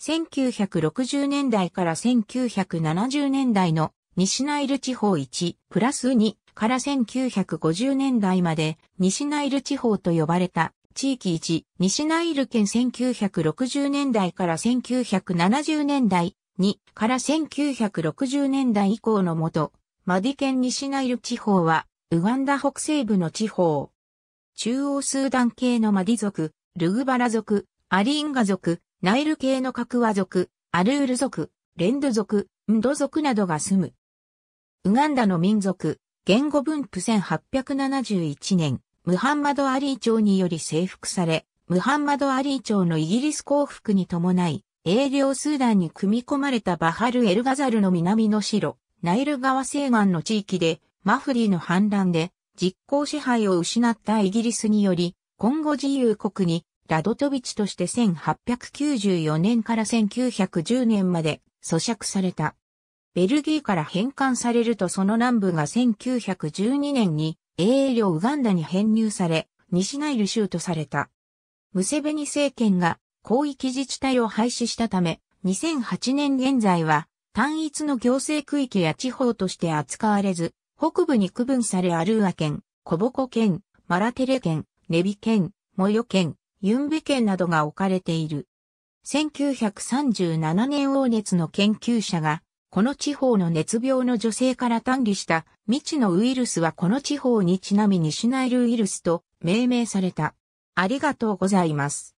1960年代から1970年代の西ナイル地方1プラス2から1950年代まで西ナイル地方と呼ばれた地域1西ナイル県1960年代から1970年代2から1960年代以降のもとマディ県西ナイル地方はウガンダ北西部の地方中央スーダン系のマディ族ルグバラ族アリンガ族ナイル系の核和族、アルール族、レンド族、ンド族などが住む。ウガンダの民族、言語分布1871年、ムハンマド・アリー朝により征服され、ムハンマド・アリー朝のイギリス降伏に伴い、英領スーダンに組み込まれたバハル・エルガザルの南の城、ナイル川西岸の地域で、マフリーの反乱で、実効支配を失ったイギリスにより、今後自由国にラドトビチとして1894年から1910年まで咀嚼された。ベルギーから返還されるとその南部が1912年に英領ウガンダに編入され、西ナイル州とされた。ムセベニ政権が広域自治体を廃止したため、2008年現在は単一の行政区域や地方として扱われず、北部に区分されアルーア県、コボコ県、マラテレ県、ネビ県、モヨ県、ユンベ県などが置かれている。1937年王熱の研究者が、この地方の熱病の女性から単理した未知のウイルスはこの地方にちなみにシュナイルウイルスと命名された。ありがとうございます。